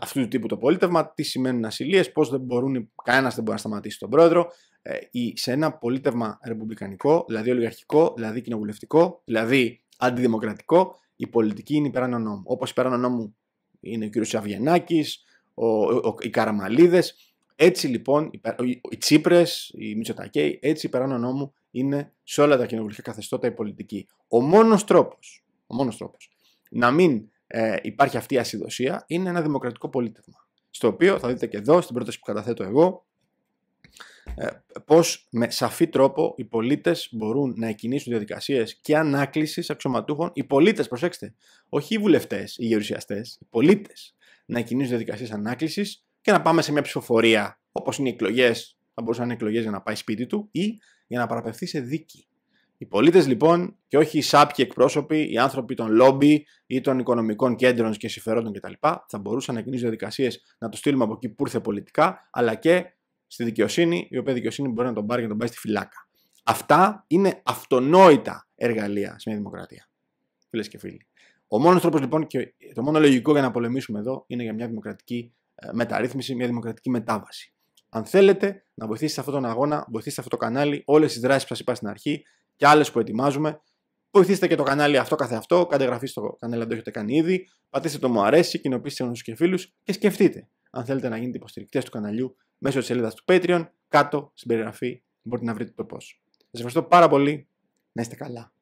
αυτού του τύπου το πολίτευμα, τι σημαίνουν ασυλίες, πώς δεν μπορούν, κανένας δεν μπορεί να σταματήσει τον πρόεδρο ε, σε ένα πολίτευμα ρεπουμπλικανικό, δηλαδή ολιγαρχικό, δηλαδή κοινοβουλευτικό, δηλαδή αντιδημοκρατικό, η πολιτική είναι υπεράνω νόμου. Όπως υπεράνω νόμου είναι ο κ. Σαβγενάκη, οι Καραμαλίδες. Έτσι λοιπόν, οι, Τσίπρες, οι Μητσοτακέοι, έτσι υπεράνω νόμου είναι σε όλα τα κοινοβουλευτικά καθεστώτα η πολιτική. Ο μόνος τρόπος ο μόνος τρόπος να μην ε, υπάρχει αυτή η ασυδοσία είναι ένα δημοκρατικό πολίτευμα. Στο οποίο θα δείτε και εδώ, στην πρόταση που καταθέτω εγώ, ε, Πώς με σαφή τρόπο οι πολίτες μπορούν να εκκινήσουν διαδικασίες και ανάκλησης αξιωματούχων, οι πολίτες, προσέξτε, όχι οι βουλευτές, οι γερουσιαστές, οι πολίτες να εκκινήσουν διαδικασίες ανάκλησης και να πάμε σε μια ψηφοφορία, όπως είναι οι εκλογές, θα μπορούσαν να είναι εκλογές για να πάει σπίτι του ή για να παραπευθεί σε δίκη. Οι πολίτες λοιπόν, και όχι οι σάπιοι εκπρόσωποι, οι άνθρωποι των λόμπι ή των οικονομικών κέντρων και συμφερόντων κτλ., θα μπορούσαν να εκκινήσουν διαδικασίες να το στείλουμε από εκεί που ήρθε πολιτικά, αλλά και στη δικαιοσύνη, η οποία δικαιοσύνη μπορεί να τον πάρει και να τον πάει στη φυλάκα. Αυτά είναι αυτονόητα εργαλεία σε μια δημοκρατία. Φίλες και φίλοι. Ο μόνος τρόπος λοιπόν και το μόνο λογικό για να πολεμήσουμε εδώ είναι για μια δημοκρατική ε, μεταρρύθμιση, μια δημοκρατική μετάβαση. Αν θέλετε να βοηθήσετε σε αυτόν τον αγώνα, βοηθήστε αυτό το κανάλι, όλες τις δράσεις που σας είπα στην αρχή και άλλες που ετοιμάζουμε. Βοηθήστε και το κανάλι αυτό καθε αυτό. Κάντε στο κανάλι αν το έχετε κάνει ήδη. Πατήστε το μου αρέσει, κοινοποιήστε σε και φίλους και σκεφτείτε αν θέλετε να γίνετε υποστηρικτές του καναλιού μέσω της σελίδας του Patreon. Κάτω στην περιγραφή μπορείτε να βρείτε το πώς. Σας ευχαριστώ πάρα πολύ. Να είστε καλά.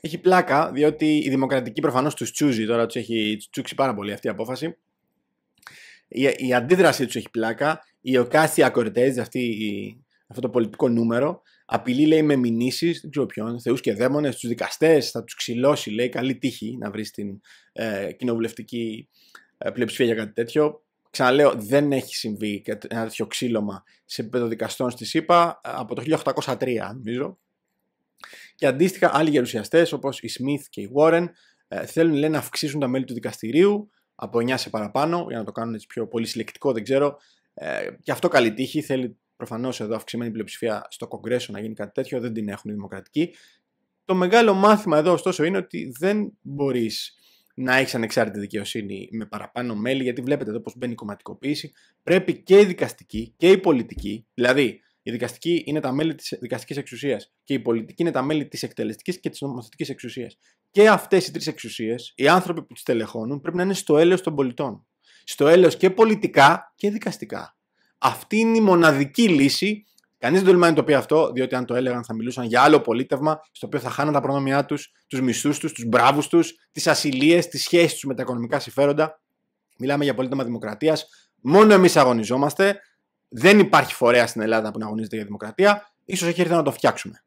Έχει πλάκα, διότι η Δημοκρατική προφανώς τους τσούζει τώρα, τους έχει τσούξει πάρα πολύ αυτή η απόφαση. Η, η αντίδρασή τους έχει πλάκα. Η Οκάσια Κορτέζ, αυτό το πολιτικό νούμερο, Απειλεί, λέει, με μηνύσεις, δεν ξέρω ποιον, θεούς και δαίμονες, τους δικαστές, θα τους ξυλώσει, λέει. Καλή τύχη να βρεις την ε, κοινοβουλευτική ε, πλειοψηφία για κάτι τέτοιο. Ξαναλέω, δεν έχει συμβεί ένα τέτοιο ξύλωμα σε επίπεδο δικαστών στη ΣΥΠΑ ε, από το 1803, νομίζω. Και αντίστοιχα, άλλοι γερουσιαστές, όπως η Σμιθ και η Βόρεν, θέλουν λέει, να αυξήσουν τα μέλη του δικαστηρίου από 9 σε παραπάνω, για να το κάνουν έτσι πιο πολύ συλλεκτικό, δεν ξέρω. Ε, και αυτό καλή τύχη, θέλει Προφανώς εδώ αυξημένη πλειοψηφία στο Κογκρέσο να γίνει κάτι τέτοιο, δεν την έχουν οι Δημοκρατικοί. Το μεγάλο μάθημα εδώ, ωστόσο, είναι ότι δεν μπορείς να έχεις ανεξάρτητη δικαιοσύνη με παραπάνω μέλη, γιατί βλέπετε εδώ πώς μπαίνει η κομματικοποίηση. Πρέπει και η δικαστική και η πολιτική, δηλαδή η δικαστική είναι τα μέλη της δικαστικής εξουσίας και η πολιτική είναι τα μέλη της εκτελεστικής και της νομοθετικής εξουσίας. Και αυτές οι τρεις εξουσίες, οι άνθρωποι που τις τελεχώνουν, πρέπει να είναι στο έλεος των πολιτών. Στο έλεος και πολιτικά και δικαστικά. Αυτή είναι η μοναδική λύση. Κανείς δεν τολμάει να το πει αυτό, διότι αν το έλεγαν θα μιλούσαν για άλλο πολίτευμα, στο οποίο θα χάναν τα προνομιά τους, τους μισθούς τους, τους μπράβους τους, τις ασυλίες, τις σχέσεις τους με τα οικονομικά συμφέροντα. Μιλάμε για πολίτευμα δημοκρατίας. Μόνο εμείς αγωνιζόμαστε. Δεν υπάρχει φορέα στην Ελλάδα που να αγωνίζεται για δημοκρατία. σω έχει έρθει να το φτιάξουμε.